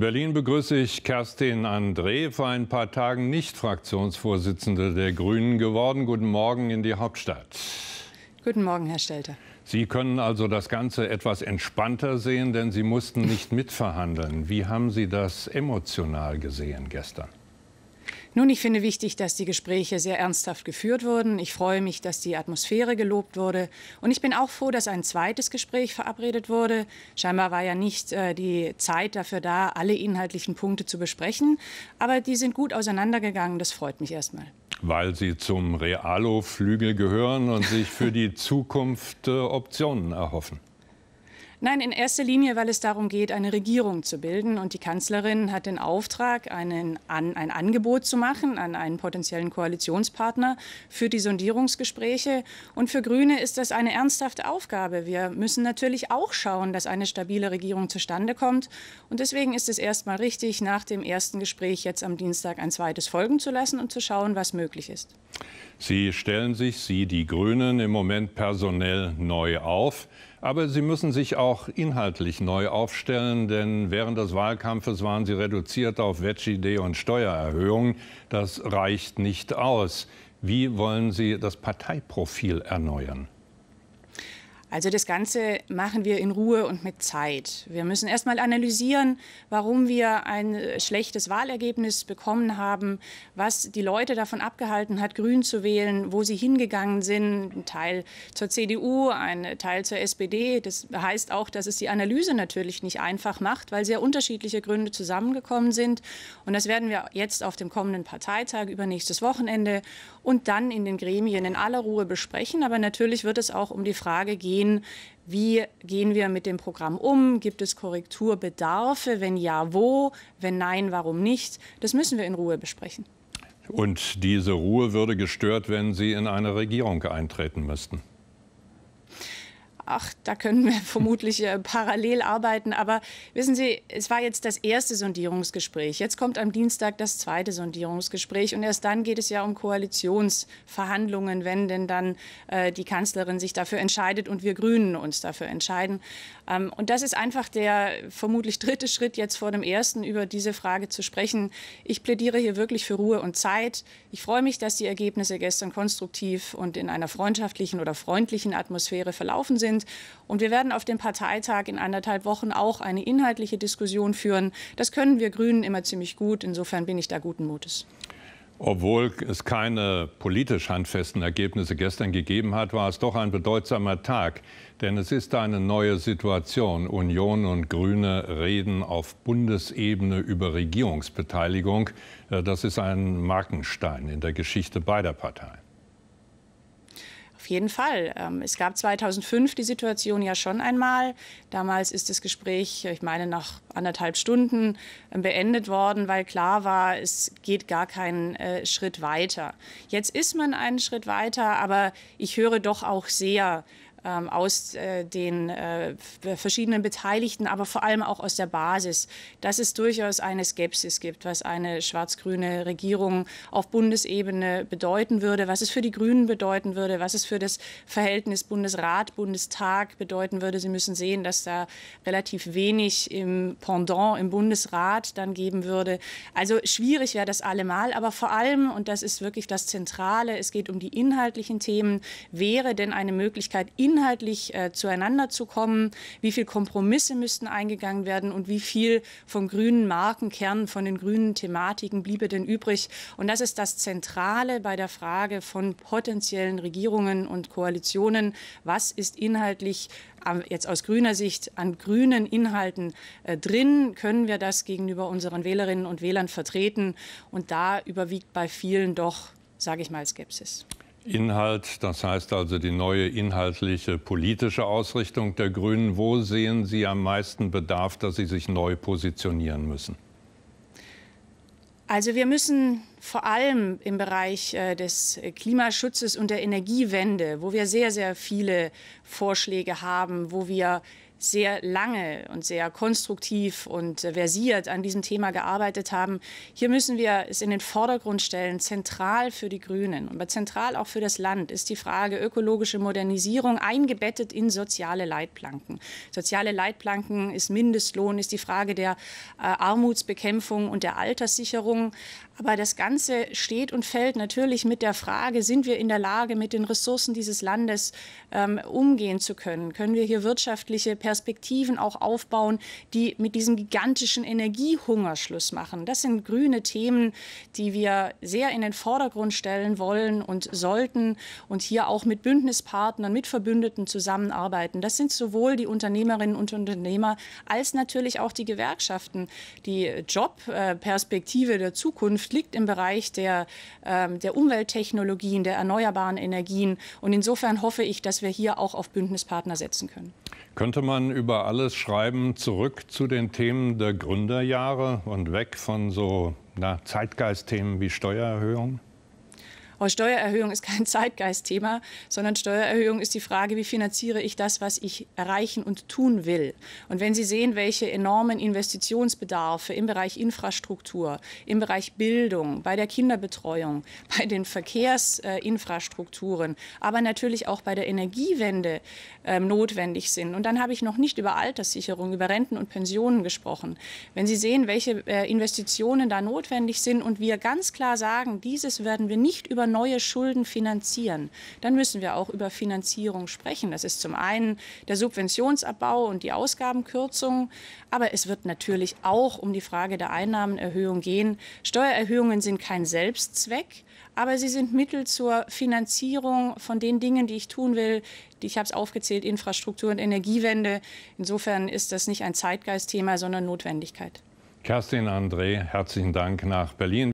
In Berlin begrüße ich Kerstin André, vor ein paar Tagen nicht Fraktionsvorsitzende der Grünen geworden. Guten Morgen in die Hauptstadt. Guten Morgen, Herr Stelter. Sie können also das Ganze etwas entspannter sehen, denn Sie mussten nicht mitverhandeln. Wie haben Sie das emotional gesehen gestern? Nun, ich finde wichtig, dass die Gespräche sehr ernsthaft geführt wurden. Ich freue mich, dass die Atmosphäre gelobt wurde. Und ich bin auch froh, dass ein zweites Gespräch verabredet wurde. Scheinbar war ja nicht äh, die Zeit dafür da, alle inhaltlichen Punkte zu besprechen. Aber die sind gut auseinandergegangen. Das freut mich erstmal. Weil Sie zum Realo-Flügel gehören und sich für die Zukunft äh, Optionen erhoffen. Nein, in erster Linie, weil es darum geht, eine Regierung zu bilden. Und die Kanzlerin hat den Auftrag, einen, an, ein Angebot zu machen an einen potenziellen Koalitionspartner für die Sondierungsgespräche. Und für Grüne ist das eine ernsthafte Aufgabe. Wir müssen natürlich auch schauen, dass eine stabile Regierung zustande kommt. Und deswegen ist es erstmal richtig, nach dem ersten Gespräch jetzt am Dienstag ein zweites folgen zu lassen und zu schauen, was möglich ist. Sie stellen sich, Sie, die Grünen, im Moment personell neu auf. Aber sie müssen sich auch inhaltlich neu aufstellen, denn während des Wahlkampfes waren sie reduziert auf Veggie-Idee und Steuererhöhungen. Das reicht nicht aus. Wie wollen Sie das Parteiprofil erneuern? Also das Ganze machen wir in Ruhe und mit Zeit. Wir müssen erstmal analysieren, warum wir ein schlechtes Wahlergebnis bekommen haben, was die Leute davon abgehalten hat, grün zu wählen, wo sie hingegangen sind, ein Teil zur CDU, ein Teil zur SPD. Das heißt auch, dass es die Analyse natürlich nicht einfach macht, weil sehr unterschiedliche Gründe zusammengekommen sind. Und das werden wir jetzt auf dem kommenden Parteitag übernächstes Wochenende und dann in den Gremien in aller Ruhe besprechen. Aber natürlich wird es auch um die Frage gehen, sehen, wie gehen wir mit dem Programm um? Gibt es Korrekturbedarfe? Wenn ja, wo? Wenn nein, warum nicht? Das müssen wir in Ruhe besprechen. Und diese Ruhe würde gestört, wenn Sie in eine Regierung eintreten müssten ach, da können wir vermutlich äh, parallel arbeiten. Aber wissen Sie, es war jetzt das erste Sondierungsgespräch. Jetzt kommt am Dienstag das zweite Sondierungsgespräch. Und erst dann geht es ja um Koalitionsverhandlungen, wenn denn dann äh, die Kanzlerin sich dafür entscheidet und wir Grünen uns dafür entscheiden. Ähm, und das ist einfach der vermutlich dritte Schritt jetzt vor dem ersten, über diese Frage zu sprechen. Ich plädiere hier wirklich für Ruhe und Zeit. Ich freue mich, dass die Ergebnisse gestern konstruktiv und in einer freundschaftlichen oder freundlichen Atmosphäre verlaufen sind sind. Und wir werden auf dem Parteitag in anderthalb Wochen auch eine inhaltliche Diskussion führen. Das können wir Grünen immer ziemlich gut. Insofern bin ich da guten Mutes. Obwohl es keine politisch handfesten Ergebnisse gestern gegeben hat, war es doch ein bedeutsamer Tag. Denn es ist eine neue Situation. Union und Grüne reden auf Bundesebene über Regierungsbeteiligung. Äh, das ist ein Markenstein in der Geschichte beider Parteien jeden Fall. Ähm, es gab 2005 die Situation ja schon einmal. Damals ist das Gespräch, ich meine, nach anderthalb Stunden äh, beendet worden, weil klar war, es geht gar keinen äh, Schritt weiter. Jetzt ist man einen Schritt weiter, aber ich höre doch auch sehr, ähm, aus äh, den äh, verschiedenen Beteiligten, aber vor allem auch aus der Basis, dass es durchaus eine Skepsis gibt, was eine schwarz-grüne Regierung auf Bundesebene bedeuten würde, was es für die Grünen bedeuten würde, was es für das Verhältnis Bundesrat, Bundestag bedeuten würde. Sie müssen sehen, dass da relativ wenig im Pendant im Bundesrat dann geben würde. Also schwierig wäre das allemal, aber vor allem, und das ist wirklich das Zentrale, es geht um die inhaltlichen Themen, wäre denn eine Möglichkeit, in inhaltlich äh, zueinander zu kommen, wie viele Kompromisse müssten eingegangen werden und wie viel vom grünen Markenkern, von den grünen Thematiken bliebe denn übrig. Und das ist das Zentrale bei der Frage von potenziellen Regierungen und Koalitionen. Was ist inhaltlich ähm, jetzt aus grüner Sicht an grünen Inhalten äh, drin? Können wir das gegenüber unseren Wählerinnen und Wählern vertreten? Und da überwiegt bei vielen doch, sage ich mal, Skepsis. Inhalt, das heißt also die neue inhaltliche politische Ausrichtung der Grünen. Wo sehen Sie am meisten Bedarf, dass sie sich neu positionieren müssen? Also wir müssen vor allem im Bereich äh, des Klimaschutzes und der Energiewende, wo wir sehr, sehr viele Vorschläge haben, wo wir sehr lange und sehr konstruktiv und äh, versiert an diesem Thema gearbeitet haben. Hier müssen wir es in den Vordergrund stellen, zentral für die Grünen und zentral auch für das Land ist die Frage ökologische Modernisierung eingebettet in soziale Leitplanken. Soziale Leitplanken ist Mindestlohn, ist die Frage der äh, Armutsbekämpfung und der Alterssicherung. Aber das Ganze steht und fällt natürlich mit der Frage, sind wir in der Lage, mit den Ressourcen dieses Landes ähm, umgehen zu können? Können wir hier wirtschaftliche Perspektiven Perspektiven auch aufbauen, die mit diesem gigantischen Energiehunger Schluss machen. Das sind grüne Themen, die wir sehr in den Vordergrund stellen wollen und sollten und hier auch mit Bündnispartnern, mit Verbündeten zusammenarbeiten. Das sind sowohl die Unternehmerinnen und Unternehmer als natürlich auch die Gewerkschaften. Die Jobperspektive der Zukunft liegt im Bereich der, ähm, der Umwelttechnologien, der erneuerbaren Energien. Und insofern hoffe ich, dass wir hier auch auf Bündnispartner setzen können. Könnte man über alles schreiben, zurück zu den Themen der Gründerjahre und weg von so Zeitgeistthemen wie Steuererhöhungen? Oh, Steuererhöhung ist kein Zeitgeistthema, sondern Steuererhöhung ist die Frage, wie finanziere ich das, was ich erreichen und tun will. Und wenn Sie sehen, welche enormen Investitionsbedarfe im Bereich Infrastruktur, im Bereich Bildung, bei der Kinderbetreuung, bei den Verkehrsinfrastrukturen, aber natürlich auch bei der Energiewende äh, notwendig sind. Und dann habe ich noch nicht über Alterssicherung, über Renten und Pensionen gesprochen. Wenn Sie sehen, welche äh, Investitionen da notwendig sind und wir ganz klar sagen, dieses werden wir nicht über neue Schulden finanzieren, dann müssen wir auch über Finanzierung sprechen. Das ist zum einen der Subventionsabbau und die Ausgabenkürzung, aber es wird natürlich auch um die Frage der Einnahmenerhöhung gehen. Steuererhöhungen sind kein Selbstzweck, aber sie sind Mittel zur Finanzierung von den Dingen, die ich tun will. Ich habe es aufgezählt, Infrastruktur und Energiewende. Insofern ist das nicht ein Zeitgeistthema, sondern Notwendigkeit. Kerstin André, herzlichen Dank nach Berlin.